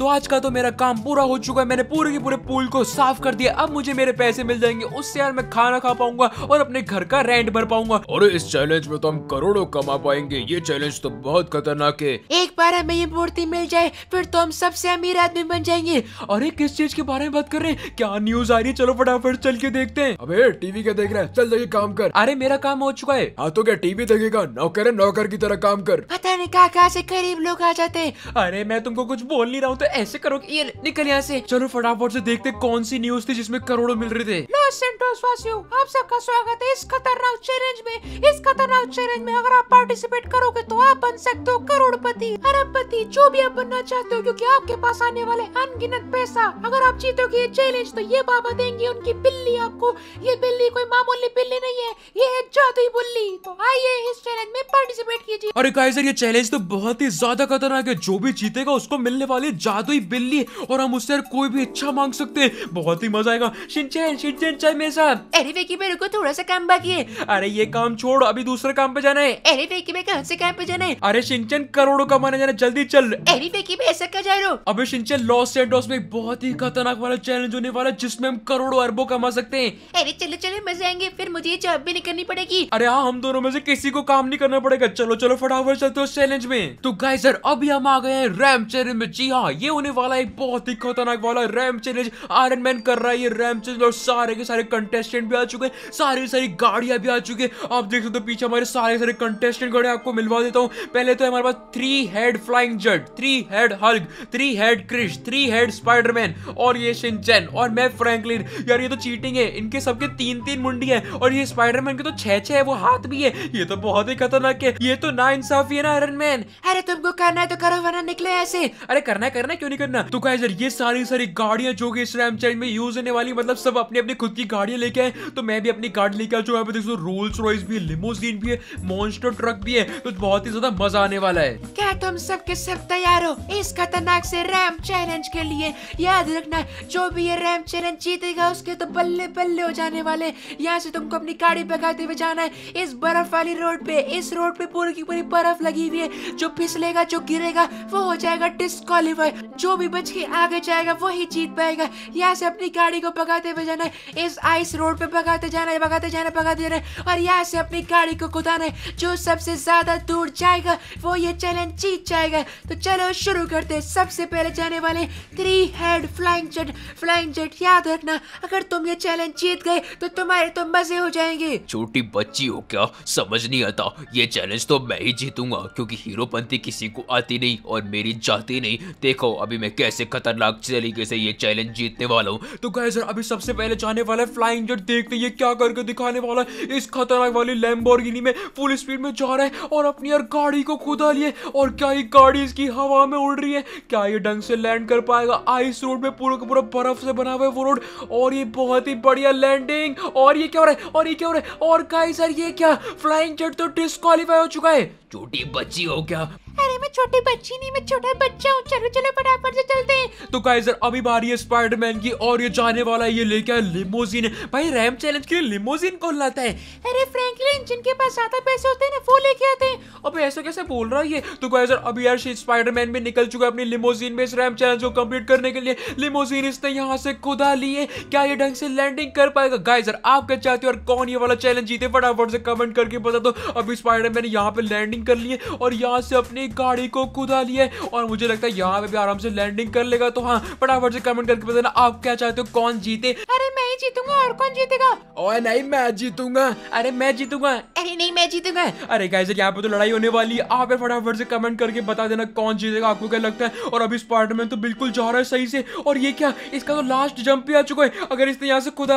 तो आज का तो मेरा काम पूरा हो चुका है मैंने पूरे के पूरे पूल को साफ कर दिया अब मुझे मेरे पैसे मिल जाएंगे उससे यार मैं खाना खा पाऊंगा और अपने घर का रेंट भर पाऊंगा और इस चैलेंज में तो हम करोड़ों कमा पाएंगे ये चैलेंज तो बहुत खतरनाक है एक बार हमें ये मूर्ति मिल जाए फिर तो हम सबसे अमीर आदमी बन जाएंगे अरे किस चीज के बारे में बात कर रहे हैं क्या न्यूज आ रही है चलो फटाफट चल के देखते हैं अबे टीवी क्या देख रहे हैं चल जाइए काम कर अरे मेरा काम हो चुका है हाँ तो क्या टीवी देखेगा नौकर है नौकर की तरह काम कर पता नहीं कहा से गरीब लोग आ जाते हैं अरे मैं तुमको कुछ बोल नहीं रहा हूँ तो ऐसे करो कि ये निकल यहाँ से चलो फटाफट से देखते कौन सी न्यूज थी जिसमें करोड़ों मिल रहे थे वासियों आप सबका स्वागत है इस खतरनाक चैलेंज में इस खतरनाक चैलेंज में अगर आप पार्टिसिपेट करोगे तो आप बन सकते हो करोड़पति अरबपति जो भी आप बनना चाहते हो क्योंकि आपके पास आने वाले अनगिनत पैसा अगर आप जीतोगे ये चैलेंज तो ये बाबा देंगे उनकी बिल्ली आपको ये बिल्ली कोई मामूली बिल्ली नहीं है ये है जादु बिल्ली तो आइए इस चैलेंज में पार्टिसिपेट कीजिए अरे गाइस ये चैलेंज तो बहुत ही ज्यादा खतरनाक है जो भी जीतेगा उसको मिलने वाली जादू जादुई बिल्ली और हम उससे कोई भी इच्छा मांग सकते हैं बहुत ही मजा आएगा शिनचैन शिनचैन चल मेरे साथ अरे वेकी मेरे को थोड़ा सा काम बाकी है अरे ये काम छोड़ अभी दूसरे काम पे जाना है अरे वेकी मैं कहाँ से काम पे जाना है अरे शिनचैन करोड़ों कमाने जाना जल्दी चल अरे वेकी मैं ऐसा क्या जा रहा हो अभी शिनचैन लॉस एंडोस में बहुत ही खतरनाक वाला चैलेंज होने वाला है जिसमें हम करोड़ों अरबों कमा सकते हैं अरे चलो चलो मजे आएंगे फिर मुझे जॉब भी नहीं करनी पड़ेगी अरे हाँ हम दोनों में से किसी को काम नहीं करना पड़ेगा चलो चलो फटाफट चलते हो चैलेंज में तो गाय सर अभी हम आ गए हैं रैम चैलेंज में जी हाँ ये होने वाला है बहुत ही खतरनाक वाला रैम चैलेंज आयरन मैन कर रहा है ये रैम चैलेंज और सारे के सारे कंटेस्टेंट भी आ चुके हैं सारी सारी गाड़ियां भी आ चुके है आप देख सकते हो पीछे हमारे सारे सारे कंटेस्टेंट गाड़ियां आपको मिलवा देता हूँ पहले तो हमारे पास three head flying jet three head Hulk three head Krrish three head Spiderman और ये शिनचैन और मैं फ्रेंकलिन यार ये तो चीटिंग है इनके सबके तीन तीन मुंडी है और ये स्पाइडरमैन के तो छह छह है वो हाथ भी है ये तो बहुत ही खतरनाक है ये तो ना इंसाफी है ना आयरन मैन अरे तुमको करना है तो करो वरना निकले ऐसे अरे करना है करना पता क्यों नहीं करना तो क्या ये सारी सारी गाड़ियां जो कि इस रैम चैन में यूज होने वाली मतलब सब अपने अपने खुद की गाड़ियां लेके आए तो मैं भी अपनी गाड़ी लेके आ चुका देखो रोल्स रॉयस भी है भी है मॉन्स्टर ट्रक भी है तो बहुत ही ज्यादा मजा आने वाला है क्या तुम सब के सब तैयार हो इस खतरनाक से रैम चैलेंज के लिए याद रखना जो भी ये रैम चैलेंज जीतेगा उसके तो बल्ले बल्ले हो जाने वाले यहाँ से तुमको अपनी गाड़ी पकाते हुए जाना है इस बर्फ वाली रोड पे इस रोड पे पूरी की पूरी बर्फ लगी हुई है जो फिसलेगा जो गिरेगा वो हो जाएगा डिस्कालीफाई जो भी बच के आगे जाएगा वही जीत पाएगा यहाँ से अपनी गाड़ी को भगाते हुए जाना है इस आइस रोड पे भगाते जाना है भगाते जाना भगाते जाना और यहाँ से अपनी गाड़ी को कुदाना है जो सबसे ज्यादा दूर जाएगा वो ये चैलेंज जीत जाएगा तो चलो शुरू करते हैं सबसे पहले जाने वाले three head flying jet flying jet याद रखना अगर तुम ये चैलेंज जीत गए तो तुम्हारे तो मजे हो जाएंगे छोटी बच्ची हो क्या समझ नहीं आता ये चैलेंज तो मैं ही जीतूंगा क्योंकि हीरोपंती किसी को आती नहीं और मेरी जाती नहीं देखो अभी मैं कैसे खतरनाक तरीके से ये चैलेंज जीतने वाला हूँ तो गाइस अभी सबसे पहले जाने वाला है फ्लाइंग जेट देखते ये क्या करके दिखाने वाला है इस खतरनाक वाली लैम्बोर्गिनी में फुल स्पीड में जा रहा है और अपनी यार गाड़ी को खुदा लिए और क्या ये गाड़ी इसकी हवा में उड़ रही है क्या ये ढंग से लैंड कर पाएगा आइस रोड में पूरा का पूरा बर्फ से बना हुआ है वो रोड और ये बहुत ही बढ़िया लैंडिंग और ये क्या हो रहा है और ये क्या हो रहा है और गाइस यार ये क्या फ्लाइंग जेट तो डिस्कालीफाई हो चुका है छोटी बच्ची हो क्या अरे मैं छोटी बच्ची नहीं मैं छोटा बच्चा हूँ चलो चलो फटाफट से चलते हैं तो गाइजर अभी बारी है स्पाइडरमैन की और ये जाने वाला है ये लेके आया लिमोजिन भाई रैम चैलेंज के लिए लिमोजिन कौन लाता है अरे फ्रैंकलिन जिनके पास ज्यादा पैसे होते हैं ना वो लेके आते हैं अब ऐसा कैसे बोल रहा है ये तो गाइजर अभी यार स्पाइडरमैन भी निकल चुका है अपनी लिमोजिन में इस रैम चैलेंज को कम्प्लीट करने के लिए लिमोजिन इसने यहाँ से खुदा लिए क्या ये ढंग से लैंडिंग कर पाएगा गाइजर आप क्या चाहते हो और कौन ये वाला चैलेंज जीते फटाफट से कमेंट करके बता दो अभी स्पाइडरमैन यहाँ पे लैंडिंग कर लिए और यहाँ से अपने अपनी गाड़ी को कूदा लिए और मुझे लगता है यहाँ पे भी आराम से लैंडिंग कर लेगा तो हाँ फटाफट से कमेंट करके बताना आप क्या चाहते हो कौन जीते अरे मैं ही जीतूंगा और कौन जीतेगा ओए नहीं मैं जीतूंगा अरे मैं जीतूंगा अरे नहीं मैं जीतूंगा अरे गाइस यहाँ पे तो लड़ाई होने वाली है आप फटाफट से कमेंट करके बता देना कौन जीतेगा आपको क्या लगता है और अभी स्पाइडरमैन तो बिल्कुल जा रहा है सही से और ये क्या इसका तो लास्ट जंप भी आ चुका है अगर इसने यहाँ से खुदा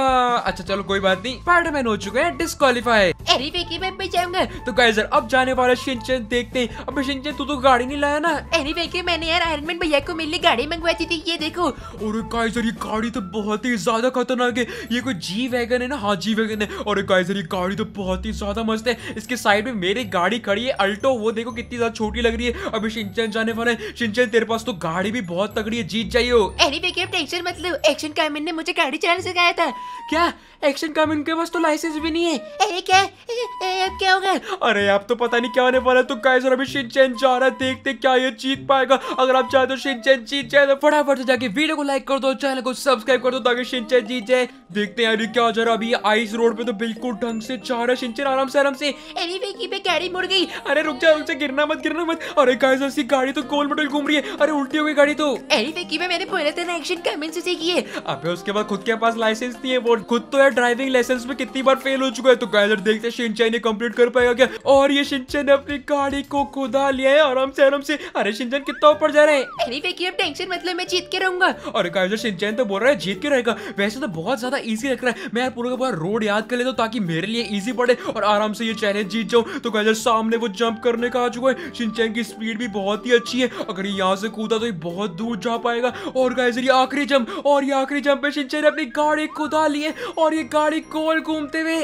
अच्छा चलो कोई बात नहीं स्पाइडरमैन हो चुका है डिस्कालीफाई अरे मैं भी जाऊंगा तो गाइस अब जाने वाला शिंचन देखते हैं अब शिंचन तू तो गाड़ी नहीं लाया ना एनी anyway, के मैंने यार आयरन भैया को मिलने गाड़ी मंगवा दी थी ये देखो और गाइजर ये गाड़ी तो बहुत ही ज्यादा खतरनाक है ये कोई जी वैगन है ना हाँ जी वैगन है और गाइजर ये गाड़ी तो बहुत ही ज्यादा मस्त है इसके साइड में मेरी गाड़ी खड़ी है अल्टो वो देखो कितनी ज्यादा छोटी लग रही है अभी सिंचन जाने वाले है सिंचन तेरे पास तो गाड़ी भी बहुत तगड़ी है जीत जाइयो एनी anyway, के टेंशन मत लो एक्शन कैमिन ने मुझे गाड़ी चलाने सिखाया था क्या एक्शन कैमिन के पास तो लाइसेंस भी नहीं है अरे क्या अब क्या होगा अरे आप तो पता नहीं क्या होने वाला तो गाइजर अभी सिंचन जा रहा है देखते क्या ये जीत पाएगा अगर आप चाहे तो सिंचन जीत जाए तो फटाफट से जाके वीडियो को लाइक कर दो चैनल को सब्सक्राइब कर दो ताकि सिंचन जीत जाए देखते हैं अरे क्या जा रहा अभी आइस रोड पे तो बिल्कुल ढंग से जा रहा है सिंचन आराम से आराम से पे कैरी मुड़ गई अरे रुक जा रुक जा गिरना मत गिरना मत अरे गाइस ऐसी गाड़ी तो गोल मटोल घूम रही है अरे उल्टी हो गई गाड़ी तो अरे वेकी पे मैंने पूरे दिन एक्शन कमेंट से किए अबे उसके बाद खुद के पास लाइसेंस नहीं है वो खुद तो यार ड्राइविंग लाइसेंस में कितनी बार फेल हो चुका है तो गाइस देखते हैं शिनचैन ने कंप्लीट कर पाएगा क्या और ये शिनचैन ने अपनी गाड़ी को खुदा लिया आराम से आराम से अरे सिंचन कितना ऊपर जा रहे हैं अरे अब टेंशन मतलब मैं जीत के रहूंगा और काइजर सिंचन तो बोल रहा है जीत के रहेगा वैसे तो बहुत ज्यादा इजी लग रहा है मैं यार पूरा पूरा रोड याद कर लेता हूँ ताकि मेरे लिए इजी पड़े और आराम से ये चैलेंज जीत जाऊँ तो काइजर सामने वो जंप करने का आ चुका है सिंचन की स्पीड भी बहुत ही अच्छी है अगर ये यहाँ से कूदा तो ये बहुत दूर जा पाएगा और काइजर ये आखिरी जंप और ये आखिरी जंप पे शिनचैन अपनी गाड़ी कूदा लिए और ये गाड़ी गोल घूमते हुए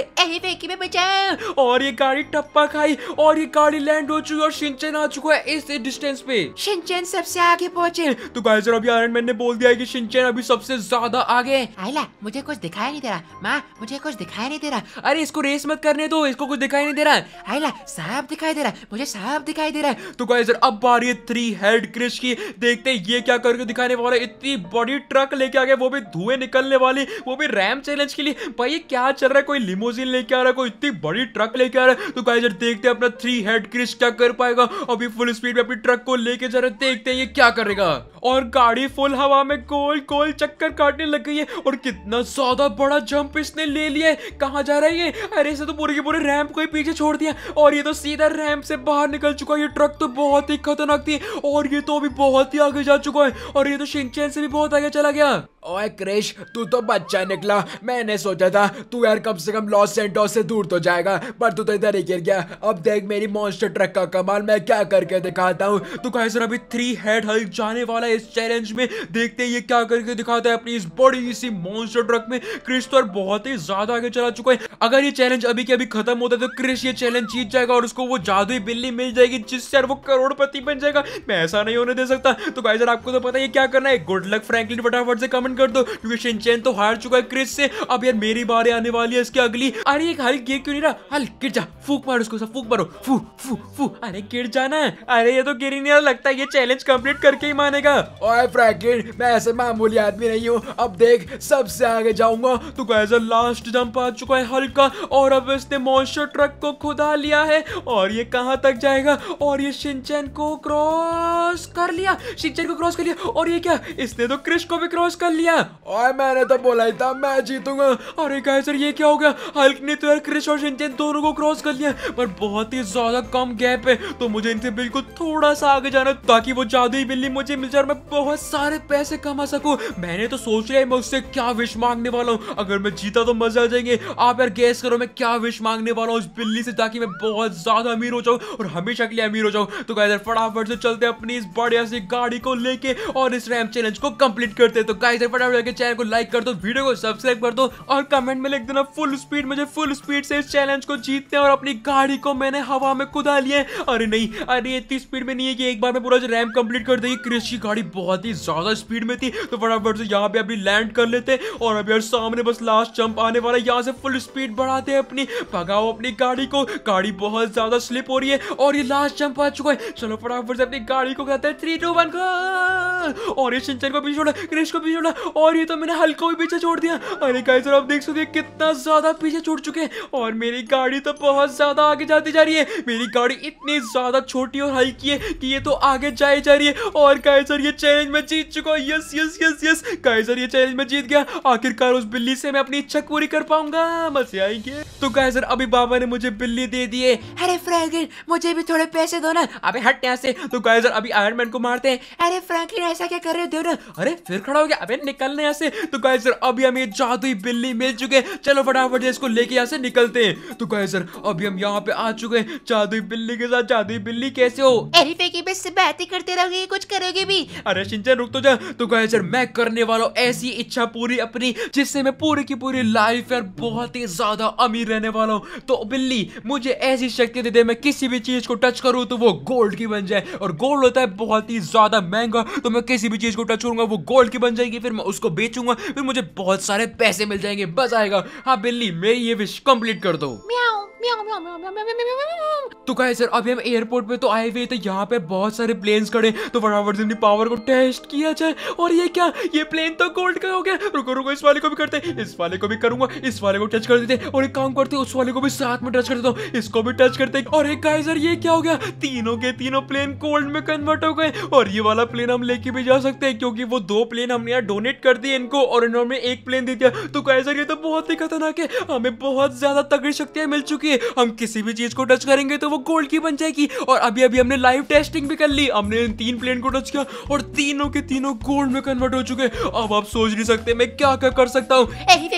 में बचाया और ये गाड़ी टप्पा खाई और ये गाड़ी लैंड हो चुकी और सिंचन आ चुका चुका है इस डिस्टेंस पे शिनचैन सबसे आगे पहुंचे तो गाइस अभी आयरन मैन ने बोल दिया है कि शिनचैन अभी सबसे ज्यादा आगे है आयला मुझे कुछ दिखाई नहीं दे रहा माँ मुझे कुछ दिखाई नहीं दे रहा अरे इसको रेस मत करने दो इसको कुछ दिखाई नहीं दे रहा आयला साफ दिखाई दे रहा है मुझे साफ दिखाई दे रहा है तो गाइस अब बारी थ्री हेड क्रिश की देखते ये क्या करके दिखाने वाला इतनी बड़ी ट्रक लेके आ गए वो भी धुएं निकलने वाली वो भी रैम चैलेंज के लिए भाई ये क्या चल रहा है कोई लिमोजिन लेके आ रहा है कोई इतनी बड़ी ट्रक लेके आ रहा है तो गाइजर देखते हैं अपना थ्री हेड क्रिश क्या कर पाएगा अभी फुल स्पीड में अपनी ट्रक को लेके जा रहे देखते हैं ये क्या करेगा और गाड़ी फुल हवा में गोल गोल चक्कर काटने लग गई है और कितना ज्यादा बड़ा जंप इसने ले लिया है कहाँ जा रहा है ये अरे इसे तो पूरे के पूरे रैम्प को ही पीछे छोड़ दिया और ये तो सीधा रैम्प से बाहर निकल चुका है ये ट्रक तो बहुत ही खतरनाक थी और ये तो अभी बहुत ही आगे जा चुका है और ये तो शिनचैन से भी बहुत आगे चला गया ओए क्रेश तू तो बच्चा निकला मैंने सोचा था तू यार कम से कम लॉस सेंटोस से दूर तो जाएगा पर तू तो इधर ही गिर गया अब देख मेरी मॉन्स्टर ट्रक का कमाल मैं क्या करके दिखाता हूँ तू कहा सर अभी थ्री हेड हल जाने वाला इस चैलेंज में देखते ये क्या करके दिखाता है अपनी इस बड़ी सी मॉन्स्टर ट्रक में क्रिश तो बहुत ही ज्यादा आगे चला चुका है अगर ये चैलेंज अभी के अभी खत्म होता है तो क्रिश ये चैलेंज जीत जाएगा और उसको वो जादु बिल्ली मिल जाएगी जिससे यार वो करोड़पति बन जाएगा मैं ऐसा नहीं होने दे सकता तो गाइजर आपको तो पता है क्या करना है गुड लक फ्रैंकलिन फटाफट से कमेंट कर दो क्योंकि शिनचैन तो हार चुका है क्रिस से अब यार मेरी बारी आने वाली है इसकी अगली अरे एक हल्क गिर क्यों नहीं रहा हल गिर जा फूक मारो उसको फूक मारो फू फू फू अरे गिर जाना है अरे ये तो गिर ही नहीं लगता है ये चैलेंज कंप्लीट करके ही मानेगा ओए फ्रैंकलिन मैं ऐसे मामूली आदमी नहीं हूँ अब देख सबसे आगे जाऊंगा तो एज लास्ट जंप आ चुका है हल्का और अब इसने मॉन्स्टर ट्रक को खुदा लिया है और ये कहाँ तक जाएगा और ये शिनचैन को क्रॉस कर लिया शिनचैन को क्रॉस कर लिया और ये क्या इसने तो क्रिश को भी क्रॉस कर लिया गया और मैंने तो बोला ही था मैं जीतूंगा अरे गाइस सर ये क्या हो गया हल्क ने तो यार क्रिश और शिंचन दोनों को क्रॉस कर लिया पर बहुत ही ज्यादा कम गैप है तो मुझे इनसे बिल्कुल थोड़ा सा आगे जाना ताकि वो जादुई बिल्ली मुझे मिल जाए और मैं बहुत सारे पैसे कमा सकूं मैंने तो सोच लिया मैं उससे क्या विश मांगने वाला हूँ अगर मैं जीता तो मजा आ जाएंगे आप यार गैस करो मैं क्या विश मांगने वाला हूँ उस बिल्ली से ताकि मैं बहुत ज्यादा अमीर हो जाऊँ और हमेशा के लिए अमीर हो जाऊँ तो गाइस फटाफट से चलते अपनी इस बढ़िया सी गाड़ी को लेके और इस रैम चैलेंज को कंप्लीट करते तो गाइस फटाफट जाकर चैनल को लाइक कर दो वीडियो को सब्सक्राइब कर दो और कमेंट में लिख देना फुल स्पीड मुझे फुल स्पीड से इस चैलेंज को जीतते हैं और अपनी गाड़ी को मैंने हवा में कुदा लिया अरे नहीं अरे इतनी स्पीड में नहीं है कि एक बार में पूरा रैम कंप्लीट कर देगी क्रिश की गाड़ी बहुत ही ज्यादा स्पीड में थी तो फटाफट से यहाँ पे अभी लैंड कर लेते और अभी यार सामने बस लास्ट जंप आने वाला यहाँ से फुल स्पीड बढ़ाते हैं अपनी भगाओ अपनी गाड़ी को गाड़ी बहुत ज्यादा स्लिप हो रही है और ये लास्ट जंप आ चुका है चलो फटाफट से अपनी गाड़ी को कहते हैं थ्री टू वन को और ये सिंचन को भी छोड़ा क्रिश को भी छोड़ा और ये तो मैंने हल्का भी पीछे छोड़ दिया अरे गाइस और आप देख सकते हैं कितना ज्यादा पीछे छोड़ चुके हैं और मेरी गाड़ी तो बहुत ज्यादा आगे जाती जा रही है मेरी गाड़ी इतनी ज्यादा छोटी और हल्की है कि ये तो आगे जाए जा रही है और सर ये चैलेंज में जीत चुका हूँ yes yes yes yes sir ये चैलेंज में जीत गया आखिरकार उस बिल्ली से मैं अपनी इच्छा पूरी कर पाऊंगा मजे आएंगे तो सर अभी बाबा ने मुझे बिल्ली दे दिए अरे फ्रैंकलिन मुझे भी थोड़े पैसे दो ना अबे हट यहाँ से तो सर अभी आयरन मैन को मारते हैं अरे फ्रैंकलिन ऐसा क्या कर रहे हो देव अरे फिर खड़ा हो गया अभी निकलने यहाँ से तो गाय सर अभी हमें जादुई बिल्ली मिल चुके हैं चलो फटाफट इसको लेके यहाँ से निकलते हैं तो गाय सर अभी हम यहाँ पे आ चुके हैं जादुई बिल्ली के साथ जादुई बिल्ली कैसे हो अरे फेंकी बस बातें करते रहोगे कुछ करोगे भी अरे सिंचन रुक तो जा तो गाय सर मैं करने वाला हूँ ऐसी इच्छा पूरी अपनी जिससे मैं पूरी की पूरी लाइफ यार बहुत ही ज्यादा अमीर रहने वाला हूँ तो बिल्ली मुझे ऐसी शक्ति दे दे मैं किसी भी चीज को टच करूँ तो वो गोल्ड की बन जाए और गोल्ड होता है बहुत ही ज्यादा महंगा तो मैं किसी भी चीज को टच करूंगा वो गोल्ड की बन जाएगी फिर मैं उसको बेचूंगा फिर मुझे बहुत सारे पैसे मिल जाएंगे बस आएगा हाँ बिल्ली मेरी ये विश कंप्लीट कर दो म्याऊ तो कहे सर अभी हम एयरपोर्ट पे तो आए हुए थे यहाँ पे बहुत सारे प्लेन खड़े तो फटाफट से अपनी पावर को टेस्ट किया जाए और ये क्या ये प्लेन तो गोल्ड का हो गया रुको रुको इस वाले को भी करते इस वाले को भी करूंगा इस वाले को टच कर देते और एक काम करते उस वाले को भी साथ में टच कर देता इसको भी टच करते और एक कहे सर ये क्या हो गया तीनों के तीनों प्लेन गोल्ड में कन्वर्ट हो गए और ये वाला प्लेन हम लेके भी जा सकते हैं क्योंकि वो दो प्लेन हमने यहाँ डोनेट कर दिए इनको और इन्होंने एक प्लेन दे दिया तो कहे सर ये तो बहुत ही खतरनाक है हमें बहुत ज्यादा तगड़ी शक्तियां मिल चुकी करेंगे हम किसी भी चीज को टच करेंगे तो वो गोल्ड की बन जाएगी और अभी अभी हमने लाइव टेस्टिंग भी कर ली हमने इन तीन प्लेन को टच किया और तीनों के तीनों गोल्ड में कन्वर्ट हो चुके अब आप सोच नहीं सकते मैं क्या क्या कर सकता हूँ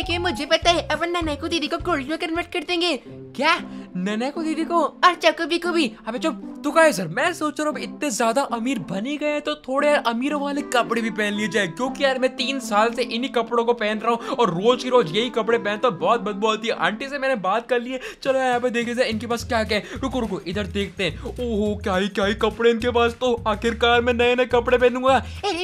देखिए मुझे पता है अपन नन्हे को दीदी को गोल्ड में कन्वर्ट कर देंगे क्या नन्हे को दीदी को और चको भी को भी अबे चुप तो गाइस यार मैं सोच रहा हूँ इतने ज्यादा अमीर बने गए तो थोड़े यार अमीरों वाले कपड़े भी पहन लिए जाए क्योंकि यार मैं तीन साल से इन्हीं कपड़ों को पहन रहा हूँ और रोज ही रोज यही कपड़े पहनता हूँ बहुत बदबू आती है आंटी से मैंने बात कर ली है चलो यहाँ पे देखे जाए इनके पास क्या क्या है रुको रुको इधर देखते हैं ओहो क्या ही क्या ही कपड़े इनके पास तो आखिरकार मैं नए नए कपड़े पहनूंगा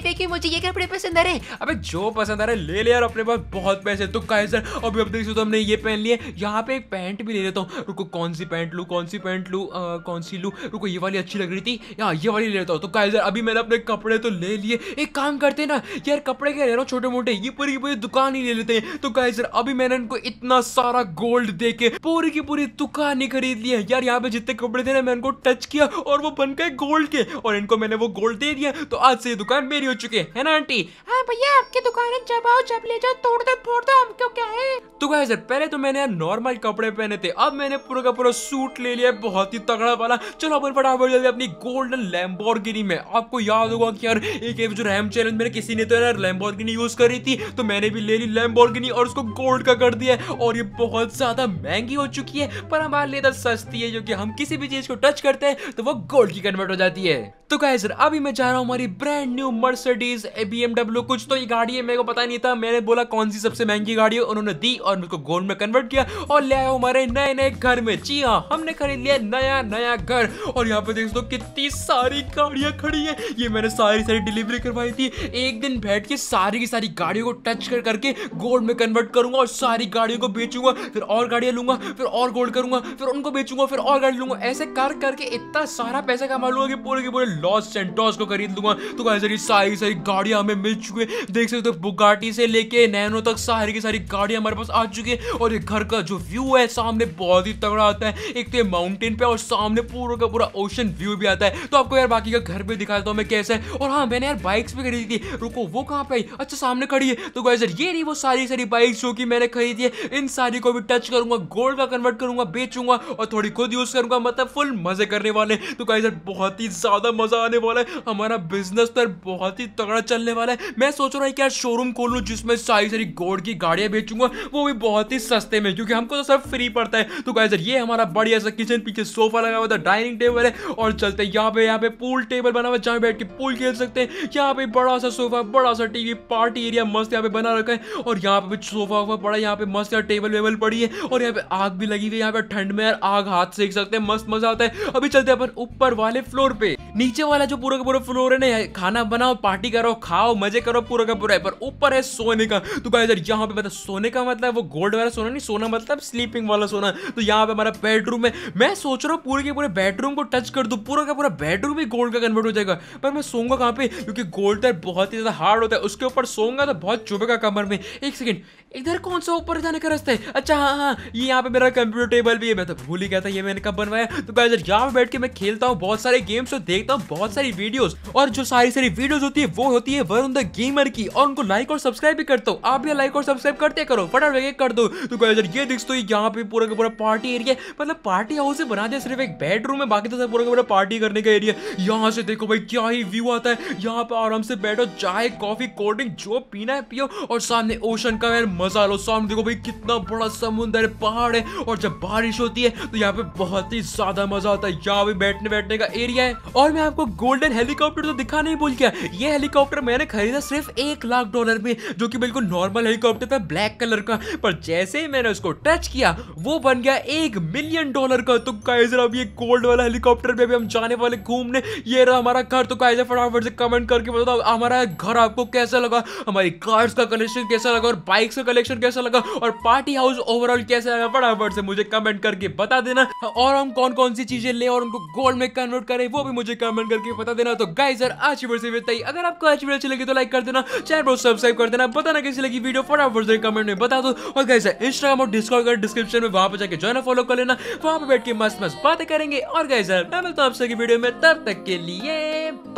देखिए मुझे ये कपड़े पसंद आ रहे अब जो पसंद आ रहे ले ले यार अपने पास बहुत पैसे तो गाइस यार अभी अब देख सकते तो हमने ये पहन लिए यहाँ पे एक पैंट भी ले लेता हूँ रुको कौन सी पैंट लू कौन सी पैंट लू कौन सी लू रुको को ये वाली अच्छी लग रही थी यहाँ ये वाली लेता हूँ तो गाइस यार अभी मैंने अपने कपड़े तो ले लिए एक काम करते हैं ना यार कपड़े क्या ले रहा हूँ छोटे मोटे ये पूरी पूरी दुकान ही ले लेते हैं तो गाइस यार अभी मैंने इनको इतना सारा गोल्ड दे के पूरी की पूरी दुकान ही खरीद लिया यार यहाँ पे जितने कपड़े थे ना मैं उनको टच किया और वो बन गए गोल्ड के और इनको मैंने वो गोल्ड दे दिया तो आज से ये दुकान मेरी हो चुकी है ना आंटी हाँ भैया आपकी दुकान है जब आओ जब ले जाओ तोड़ दो फोड़ दो हम क्यों क्या है तो गाइस यार पहले तो मैंने यार नॉर्मल कपड़े पहने थे अब मैंने पूरा का पूरा सूट ले लिया बहुत ही तगड़ा वाला चलो अपन फटाफट जल्दी अपनी गोल्डन लैम्बोर्गिनी में आपको याद होगा कि यार एक जो रैम चैलेंज मेरे किसी ने तो यार लैम्बोर्गिनी यूज करी थी तो मैंने भी ले ली लैम्बोर्गिनी और उसको गोल्ड का कर दिया और ये बहुत ज्यादा महंगी हो चुकी है पर हमारे लिए तो सस्ती है जो कि हम किसी भी चीज को टच करते हैं तो वो गोल्ड की कन्वर्ट हो जाती है तो कहे सर अभी मैं जा रहा हूँ हमारी ब्रांड न्यू मर्सिडीज बीएमडब्ल्यू कुछ तो ये गाड़ी है मेरे को पता नहीं था मैंने बोला कौन सी सबसे महंगी गाड़ी है उन्होंने दी और मेरे को गोल्ड में कन्वर्ट किया और ले आया हमारे नए नए घर में जी हाँ हमने खरीद लिया नया नया घर और और यहाँ पे देख दो कितनी सारी गाड़ियाँ खड़ी है ये मैंने सारी सारी डिलीवरी करवाई थी एक दिन बैठ के सारी की सारी गाड़ियों को टच कर करके गोल्ड में कन्वर्ट करूंगा और सारी गाड़ियों को बेचूंगा फिर और गाड़ियां लूंगा फिर और गोल्ड करूंगा फिर उनको बेचूंगा फिर और गाड़ी लूंगा ऐसे कर करके इतना सारा पैसा कमा लूंगा कि पूरे के पूरे लॉस सेंटोस को खरीद लूंगा तो कहीं सारी सारी सारी गाड़ियां हमें मिल चुकी है देख सकते हो बुगाटी तो से लेके नैनो तक सारी की सारी गाड़ियां हमारे पास आ चुकी है और ये घर का जो व्यू है सामने बहुत ही तगड़ा आता है एक तो माउंटेन पे और सामने पूरा का पूरा ओशन व्यू भी आता है तो आपको यार बाकी का घर भी दिखाता हूँ मैं कैसे और हाँ मैंने यार बाइक्स भी खरीदी थी रुको वो कहाँ पे आई अच्छा सामने खड़ी है तो गाइजर ये नहीं वो सारी सारी बाइक्स जो कि मैंने खरीदी है इन सारी को भी टच करूंगा गोल्ड का कन्वर्ट करूंगा बेचूंगा और थोड़ी खुद यूज करूंगा मतलब फुल मजे करने वाले तो गाइजर बहुत ही ज्यादा मजा आने वाला है हमारा बिजनेस पर तो बहुत ही तगड़ा चलने वाला है मैं सोच रहा हूँ कि यार शोरूम लू जिसमें सारी सारी गोल्ड की गाड़ियां बेचूंगा वो भी बहुत ही सस्ते में क्योंकि हमको तो सब फ्री पड़ता है तो गाइजर ये हमारा बढ़िया सा किचन पीछे सोफा लगा हुआ था डाइनिंग टेबल हैं और चलते हैं यहाँ पे यहाँ पे पूल टेबल बना हुआ जहाँ बैठ के पूल खेल सकते हैं यहाँ पे बड़ा सा सोफा बड़ा सा टीवी पार्टी एरिया मस्त यहाँ पे बना रखा है और यहाँ पे सोफा वोफा पड़ा यहाँ पे मस्त यार टेबल वेबल पड़ी है और यहाँ पे आग भी लगी हुई है यहाँ पे ठंड में यार आग हाथ सेक सकते हैं मस्त मजा आता है अभी चलते हैं अपन ऊपर वाले फ्लोर पे नीचे वाला जो पूरा का पूरा फ्लोर है ना खाना बनाओ पार्टी करो खाओ मजे करो पूरा का पूरा है पर ऊपर है सोने का तो गाइस यार यहाँ पे मतलब सोने का मतलब वो गोल्ड वाला सोना नहीं सोना मतलब स्लीपिंग वाला सोना तो यहाँ पे हमारा बेडरूम है मैं सोच रहा हूँ पूरे के पूरे बेडरूम को टच कर दू पूरा का पूरा बेडरूम ही गोल्ड का कन्वर्ट हो जाएगा पर मैं सोऊंगा कहाँ पे क्योंकि गोल्ड तो बहुत ही ज़्यादा हार्ड होता है उसके ऊपर सोऊंगा तो बहुत चुभेगा कमर में एक सेकेंड इधर कौन सा ऊपर जाने का रास्ता है अच्छा हाँ हाँ ये यहाँ पे मेरा कंप्यूटर टेबल भी है मैं तो भूल ही गया था ये मैंने कब बनवाया तो गाइस यार यहाँ पे बैठ के मैं खेलता हूँ बहुत सारे गेम्स तो और देखता हूँ बहुत सारी वीडियोस और जो सारी सारी वीडियोस होती है वो होती है वरुण द गेमर की और उनको लाइक और सब्सक्राइब भी करता हूँ आप भी लाइक और सब्सक्राइब करते करो फटाफट कर दो तो ये दिखते हो यहाँ पे पूरा का पूरा पार्टी एरिया मतलब पार्टी हाउस बना दिया सिर्फ एक बेडरूम है बाकी तो सब पूरा का पूरा पार्टी करने का एरिया यहाँ से देखो भाई क्या ही व्यू आता है यहाँ पे आराम से बैठो चाय कॉफी कोल्ड ड्रिंक जो पीना है पियो और सामने ओशन का यार मजा लो सामने देखो भाई कितना बड़ा समुद्र है पहाड़ है और जब बारिश होती है तो यहाँ पे बहुत ही ज्यादा मजा आता है यहाँ पे बैठने बैठने का एरिया है और और मैं आपको गोल्डन हेलीकॉप्टर तो दिखा नहीं भूल गया ये हेलीकॉप्टर मैंने खरीदा सिर्फ एक लाख डॉलर में जो कि बिल्कुल नॉर्मल हेलीकॉप्टर था ब्लैक कलर का पर जैसे ही मैंने उसको टच किया वो बन गया एक मिलियन डॉलर का तो कैजर अब ये गोल्ड वाला हेलीकॉप्टर में भी हम जाने वाले घूमने ये रहा हमारा घर तो कैजर फटाफट से कमेंट करके बताओ हमारा घर आपको कैसा लगा हमारी कार्स का कलेक्शन कैसा लगा और बाइक्स का कलेक्शन कैसा लगा और पार्टी हाउस ओवरऑल कैसा लगा फटाफट से मुझे कमेंट करके बता देना और हम कौन कौन सी चीजें ले और उनको गोल्ड में कन्वर्ट करें वो भी मुझे कमेंट करके बता देना तो गाइस यार आज की वीडियो से इतना ही अगर आपको आज वीडियो अच्छी लगी तो लाइक कर देना चैनल को सब्सक्राइब कर देना बताना कैसी लगी वीडियो फटाफट से कमेंट में बता दो और गाइस यार इंस्टाग्राम और डिस्कॉर्ड का डिस्क्रिप्शन में वहां पर जाकर ज्वाइन फॉलो कर लेना वहां पर बैठ के मस्त मस्त बातें करेंगे और गाइस यार मैं मिलता हूं आपसे अगली वीडियो में तब तक के लिए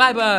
बाय बाय